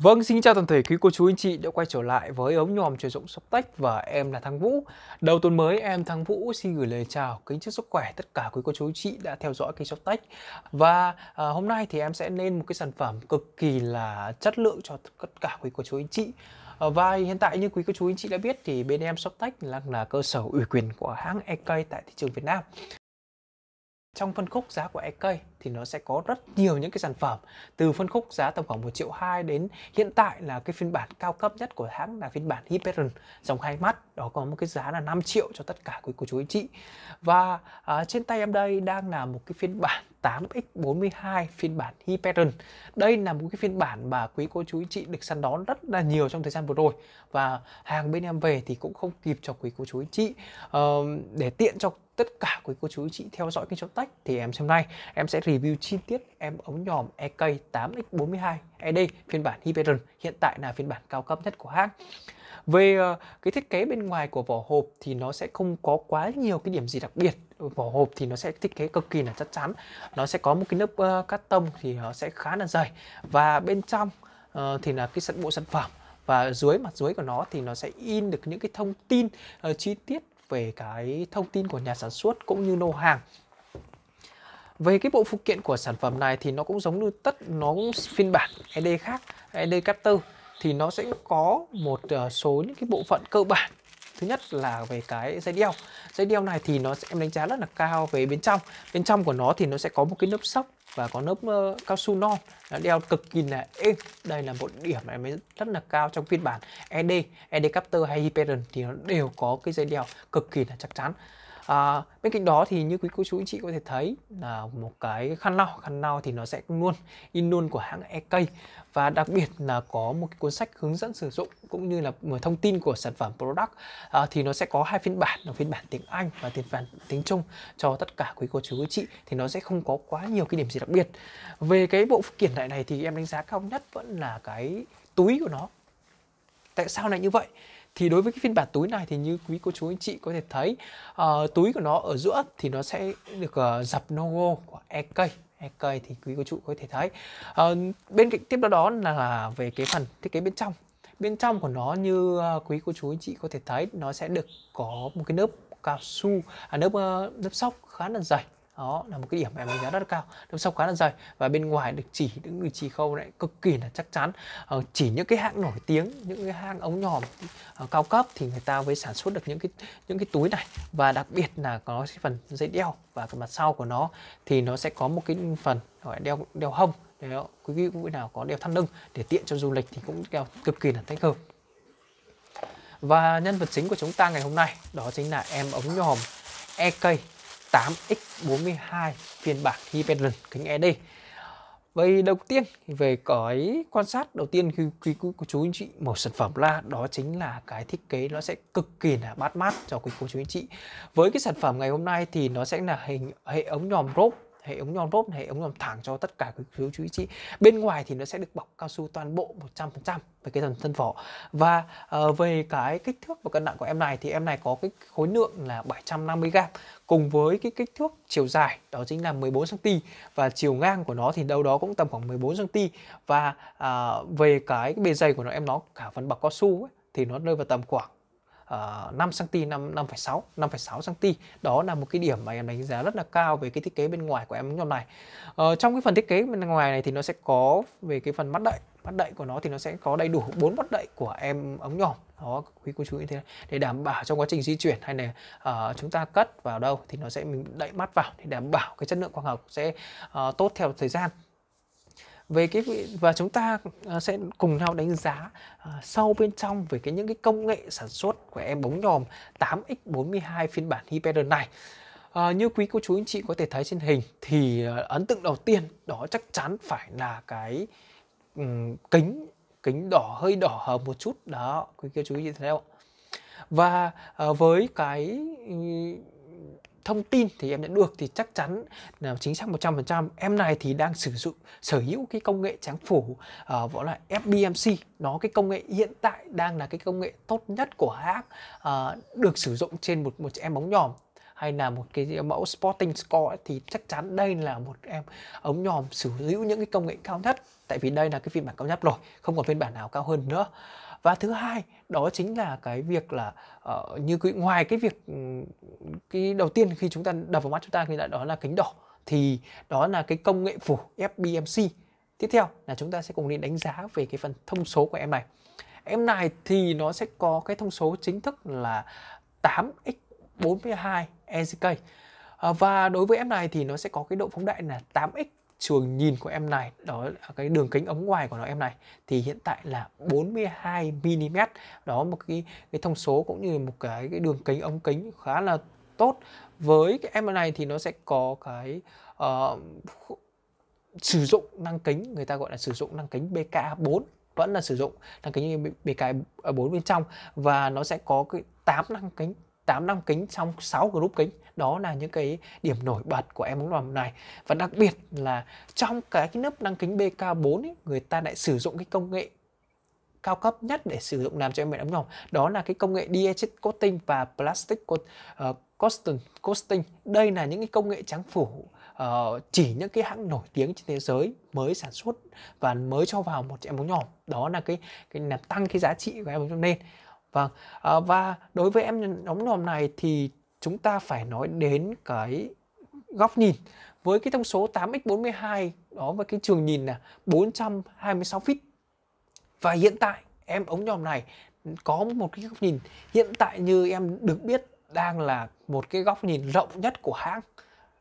Vâng, xin chào toàn thể quý cô chú anh chị đã quay trở lại với ống nhòm truyền rộng sóc tách và em là Thắng Vũ. Đầu tuần mới em Thắng Vũ xin gửi lời chào kính chúc sức khỏe tất cả quý cô chú anh chị đã theo dõi kênh sóc tách. Và à, hôm nay thì em sẽ lên một cái sản phẩm cực kỳ là chất lượng cho tất cả quý cô chú anh chị. Ờ, và hiện tại như quý cô chú anh chị đã biết thì bên em Shoptech là, là cơ sở ủy quyền của hãng EK tại thị trường Việt Nam trong phân khúc giá của EK thì nó sẽ có rất nhiều những cái sản phẩm từ phân khúc giá tầm khoảng 1 triệu 2 đến hiện tại là cái phiên bản cao cấp nhất của hãng là phiên bản Hyperion dòng hai mắt đó có một cái giá là 5 triệu cho tất cả quý cô chú anh chị và à, trên tay em đây đang là một cái phiên bản 8X42 phiên bản Hyperion đây là một cái phiên bản mà quý cô chú anh chị được săn đón rất là nhiều trong thời gian vừa rồi và hàng bên em về thì cũng không kịp cho quý cô chú anh chị à, để tiện cho tất cả quý cô chú chị theo dõi kênh Trọng Tách thì em xem nay em sẽ review chi tiết em ống nhòm EK8X42 ED phiên bản Hyperion hiện tại là phiên bản cao cấp nhất của hãng. Về ờ, cái thiết kế bên ngoài của vỏ hộp thì nó sẽ không có quá nhiều cái điểm gì đặc biệt. Vỏ hộp thì nó sẽ thiết kế cực kỳ là chắc chắn. Nó sẽ có một cái lớp uh, cắt tông thì nó sẽ khá là dày và bên trong uh, thì là cái bộ sản phẩm và dưới mặt dưới của nó thì nó sẽ in được những cái thông tin uh, chi tiết về cái thông tin của nhà sản xuất cũng như nô hàng về cái bộ phụ kiện của sản phẩm này thì nó cũng giống như tất nó cũng phiên bản ED khác ED Captor thì nó sẽ có một ờ, số những cái bộ phận cơ bản thứ nhất là về cái dây đeo dây đeo này thì nó sẽ em đánh giá rất là cao về bên trong bên trong của nó thì nó sẽ có một cái lớp sóc và có lớp uh, cao su non nó đeo cực kỳ là êm đây là một điểm em ấy rất là cao trong phiên bản ED ED Capter hay Hyperion thì nó đều có cái dây đeo cực kỳ là chắc chắn à, bên cạnh đó thì như quý cô chú anh chị có thể thấy là một cái khăn lau khăn lau thì nó sẽ luôn in luôn của hãng EK và đặc biệt là có một cái cuốn sách hướng dẫn sử dụng cũng như là thông tin của sản phẩm product à, thì nó sẽ có hai phiên bản là phiên bản tiếng Anh và phiên bản tiếng Trung cho tất cả quý cô chú anh chị thì nó sẽ không có quá nhiều cái điểm gì đặc biệt về cái bộ phụ kiện này này thì em đánh giá cao nhất vẫn là cái túi của nó tại sao lại như vậy thì đối với cái phiên bản túi này thì như quý cô chú anh chị có thể thấy uh, túi của nó ở giữa thì nó sẽ được uh, dập logo của EK EK thì quý cô chú có thể thấy uh, bên cạnh tiếp đó đó là về cái phần thiết kế bên trong bên trong của nó như uh, quý cô chú anh chị có thể thấy nó sẽ được có một cái lớp cao su à, lớp uh, lớp sóc khá là dày đó là một cái điểm mà em đánh giá rất là cao đâm sâu khá là dày và bên ngoài được chỉ những người chỉ khâu lại cực kỳ là chắc chắn ờ, chỉ những cái hãng nổi tiếng những cái hãng ống nhòm uh, cao cấp thì người ta mới sản xuất được những cái những cái túi này và đặc biệt là có cái phần dây đeo và cái mặt sau của nó thì nó sẽ có một cái phần gọi đeo đeo hông để quý vị quý vị nào có đeo thắt lưng để tiện cho du lịch thì cũng đeo cực kỳ là thích hợp và nhân vật chính của chúng ta ngày hôm nay đó chính là em ống nhòm EK 8X42 phiên bản Hyperion kính ED. Vậy đầu tiên về cái quan sát đầu tiên khi quý, quý cô chú anh chị mở sản phẩm ra đó chính là cái thiết kế nó sẽ cực kỳ là bắt mắt cho quý cô chú anh chị. Với cái sản phẩm ngày hôm nay thì nó sẽ là hình hệ ống nhòm rốp hệ ống nhòm rốt hệ ống nhòm thẳng cho tất cả các phiếu chú ý chị bên ngoài thì nó sẽ được bọc cao su toàn bộ 100% về cái phần thân vỏ và uh, về cái kích thước và cân nặng của em này thì em này có cái khối lượng là 750 g cùng với cái kích thước chiều dài đó chính là 14 cm và chiều ngang của nó thì đâu đó cũng tầm khoảng 14 cm và uh, về cái bề dày của nó em nó cả phần bọc cao su ấy, thì nó rơi vào tầm khoảng uh, 5 cm 5 5,6 5,6 cm đó là một cái điểm mà em đánh giá rất là cao về cái thiết kế bên ngoài của em ống nhòm này uh, trong cái phần thiết kế bên ngoài này thì nó sẽ có về cái phần mắt đậy mắt đậy của nó thì nó sẽ có đầy đủ bốn mắt đậy của em ống nhòm đó quý cô chú như thế này để đảm bảo trong quá trình di chuyển hay là uh, chúng ta cất vào đâu thì nó sẽ mình đậy mắt vào để đảm bảo cái chất lượng quang học sẽ uh, tốt theo thời gian về cái và chúng ta à, sẽ cùng nhau đánh giá à, sâu bên trong về cái những cái công nghệ sản xuất của em bóng nhòm 8x42 phiên bản Hyperion này. À, như quý cô chú anh chị có thể thấy trên hình thì à, ấn tượng đầu tiên đó chắc chắn phải là cái um, kính kính đỏ hơi đỏ hờ một chút đó quý cô chú anh chị thấy không? Và à, với cái thông tin thì em nhận được thì chắc chắn là chính xác 100% em này thì đang sử dụng sở hữu cái công nghệ tráng phủ uh, gọi là FBMC nó cái công nghệ hiện tại đang là cái công nghệ tốt nhất của hãng uh, được sử dụng trên một một em bóng nhòm hay là một cái mẫu Sporting Score thì chắc chắn đây là một em ống nhòm sử hữu những cái công nghệ cao nhất tại vì đây là cái phiên bản cao nhất rồi không còn phiên bản nào cao hơn nữa và thứ hai đó chính là cái việc là uh, như cái, ngoài cái việc ừ, cái đầu tiên khi chúng ta đập vào mắt chúng ta thì lại đó là kính đỏ thì đó là cái công nghệ phủ FBMC tiếp theo là chúng ta sẽ cùng đi đánh giá về cái phần thông số của em này em này thì nó sẽ có cái thông số chính thức là 8x42 EZK à, và đối với em này thì nó sẽ có cái độ phóng đại là 8x trường nhìn của em này đó là cái đường kính ống ngoài của nó em này thì hiện tại là 42 mm đó một cái cái thông số cũng như một cái, cái đường kính ống kính khá là tốt với cái em này thì nó sẽ có cái uh, sử dụng năng kính người ta gọi là sử dụng năng kính BK4 vẫn là sử dụng năng kính BK4 bên trong và nó sẽ có cái 8 năng kính 8 năm kính trong 6 group kính đó là những cái điểm nổi bật của em ống lòm này và đặc biệt là trong cái, cái nắp đăng kính BK4 ấy, người ta lại sử dụng cái công nghệ cao cấp nhất để sử dụng làm cho em bé ấm lòng đó là cái công nghệ diethyl coating và plastic coating ờ, coating đây là những cái công nghệ trắng phủ uh, chỉ những cái hãng nổi tiếng trên thế giới mới sản xuất và mới cho vào một em ống nhỏ đó là cái cái làm tăng cái giá trị của em ống lên Vâng, à, và đối với em nhóm nồm này thì chúng ta phải nói đến cái góc nhìn với cái thông số 8x42 đó với cái trường nhìn là 426 feet. Và hiện tại em ống nhòm này có một cái góc nhìn hiện tại như em được biết đang là một cái góc nhìn rộng nhất của hãng.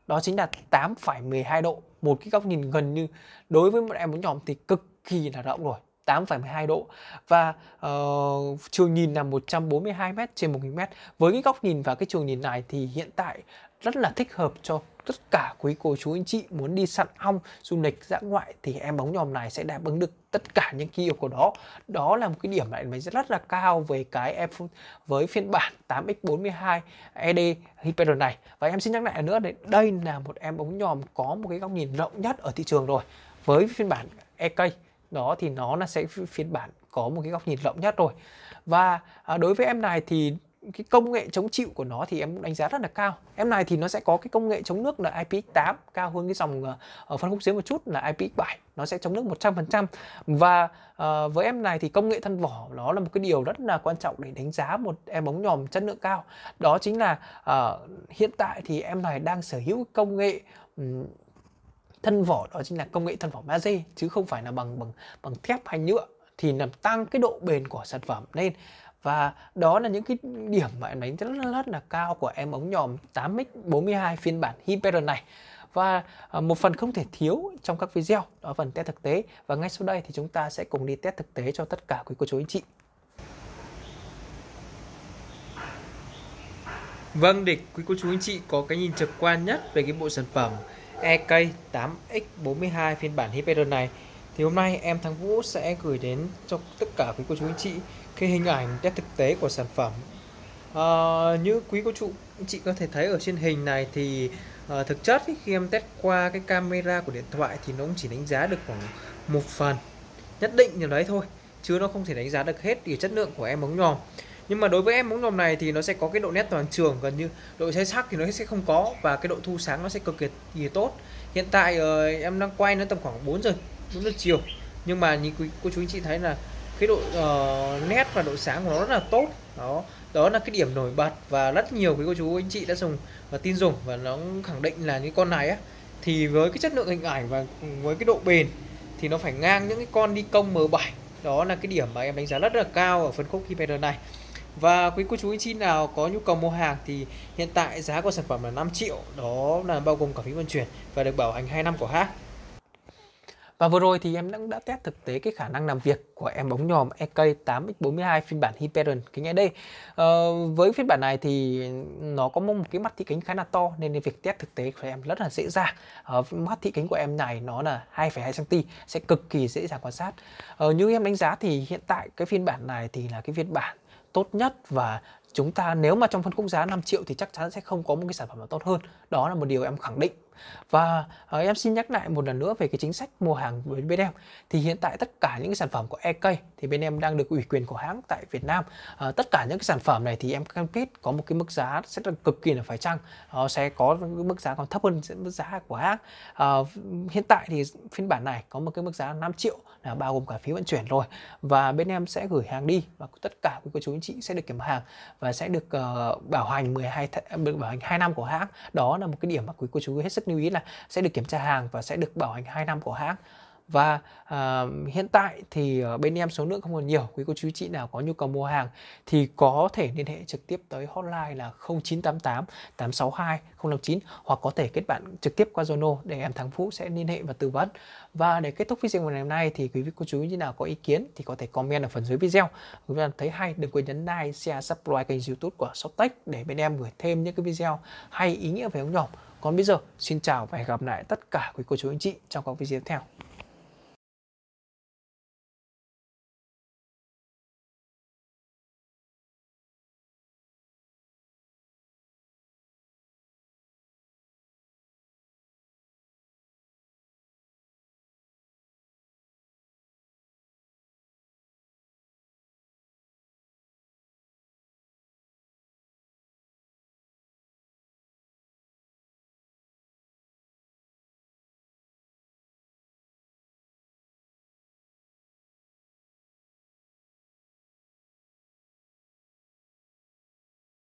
Đó chính là 8,12 độ, một cái góc nhìn gần như đối với một em ống nhòm thì cực kỳ là rộng rồi. 8,12 độ và ờ, uh, trường nhìn là 142 m trên 1000 m. Với cái góc nhìn và cái trường nhìn này thì hiện tại rất là thích hợp cho tất cả quý cô chú anh chị muốn đi săn ong du lịch dã ngoại thì em bóng nhòm này sẽ đáp ứng được tất cả những kia yêu cầu đó đó là một cái điểm lại mình rất là cao về cái em với phiên bản 8x42 ED Hyperion này và em xin nhắc lại nữa đấy đây là một em bóng nhòm có một cái góc nhìn rộng nhất ở thị trường rồi với phiên bản EK đó thì nó là sẽ phiên bản có một cái góc nhìn rộng nhất rồi và à, đối với em này thì cái công nghệ chống chịu của nó thì em đánh giá rất là cao em này thì nó sẽ có cái công nghệ chống nước là IPX8 cao hơn cái dòng ờ, ở phân khúc dưới một chút là IPX7 nó sẽ chống nước 100% và uh, với em này thì công nghệ thân vỏ nó là một cái điều rất là quan trọng để đánh giá một em ống nhòm chất lượng cao đó chính là uh, hiện tại thì em này đang sở hữu công nghệ um, thân vỏ đó chính là công nghệ thân vỏ magie chứ không phải là bằng bằng bằng thép hay nhựa thì làm tăng cái độ bền của sản phẩm lên và đó là những cái điểm mà em đánh rất, rất, rất là cao của em ống nhòm 8x42 phiên bản hyper này và à, một phần không thể thiếu trong các video đó phần test thực tế và ngay sau đây thì chúng ta sẽ cùng đi test thực tế cho tất cả quý cô chú anh chị Vâng, để quý cô chú anh chị có cái nhìn trực quan nhất về cái bộ sản phẩm EK8X42 phiên bản Hyperion này thì hôm nay em Thắng Vũ sẽ gửi đến cho tất cả quý cô chú anh chị cái hình ảnh test thực tế của sản phẩm à, như quý cô chú anh chị có thể thấy ở trên hình này thì à, thực chất ý, khi em test qua cái camera của điện thoại thì nó cũng chỉ đánh giá được khoảng một phần nhất định như đấy thôi chứ nó không thể đánh giá được hết về chất lượng của em ống nhòm nhưng mà đối với em bóng dòm này thì nó sẽ có cái độ nét toàn trường gần như độ sai sắc thì nó sẽ không có và cái độ thu sáng nó sẽ cực kỳ tốt hiện tại uh, em đang quay nó tầm khoảng 4 giờ 4 giờ chiều nhưng mà như quý cô chú anh chị thấy là cái độ uh, nét và độ sáng của nó rất là tốt đó đó là cái điểm nổi bật và rất nhiều quý cô chú anh chị đã dùng và tin dùng và nó khẳng định là những con này á thì với cái chất lượng hình ảnh và với cái độ bền thì nó phải ngang những cái con đi công M7 đó là cái điểm mà em đánh giá rất là cao ở phân khúc Hyper này và quý cô chú anh chị nào có nhu cầu mua hàng thì hiện tại giá của sản phẩm là 5 triệu, đó là bao gồm cả phí vận chuyển và được bảo hành 2 năm của hãng. Và vừa rồi thì em cũng đã test thực tế cái khả năng làm việc của em ống nhòm EK8X42 phiên bản Hyperion kính AD. Ờ, với phiên bản này thì nó có một cái mắt thị kính khá là to nên việc test thực tế của em rất là dễ dàng. Ờ, mắt thị kính của em này nó là 2,2cm sẽ cực kỳ dễ dàng quan sát. Ờ, như em đánh giá thì hiện tại cái phiên bản này thì là cái phiên bản tốt nhất và chúng ta nếu mà trong phân khúc giá 5 triệu thì chắc chắn sẽ không có một cái sản phẩm nào tốt hơn đó là một điều em khẳng định và uh, em xin nhắc lại một lần nữa về cái chính sách mua hàng với bên em thì hiện tại tất cả những cái sản phẩm của EK thì bên em đang được ủy quyền của hãng tại Việt Nam uh, tất cả những cái sản phẩm này thì em cam kết có một cái mức giá sẽ là cực kỳ là phải chăng uh, sẽ có cái mức giá còn thấp hơn mức giá của hãng uh, hiện tại thì phiên bản này có một cái mức giá 5 triệu là bao gồm cả phí vận chuyển rồi và bên em sẽ gửi hàng đi và tất cả quý cô chú anh chị sẽ được kiểm hàng và sẽ được uh, bảo hành 12 th- bảo hành 2 năm của hãng đó là một cái điểm mà quý cô chú hết sức sức lưu ý là sẽ được kiểm tra hàng và sẽ được bảo hành 2 năm của hãng và à, hiện tại thì ờ, bên em số lượng không còn nhiều quý cô chú chị nào có nhu cầu mua hàng thì có thể liên hệ trực tiếp tới hotline là 0988 862 059 hoặc có thể kết bạn trực tiếp qua Zalo để em Thắng Phú sẽ liên hệ và tư vấn và để kết thúc video ngày hôm nay thì quý vị cô chú như nào có ý kiến thì có thể comment ở phần dưới video quý vị thấy hay đừng quên nhấn like share subscribe kênh youtube của Shoptech để bên em gửi thêm những cái video hay ý nghĩa về ông nhỏm còn bây giờ xin chào và hẹn gặp lại tất cả quý cô chú anh chị trong các video tiếp theo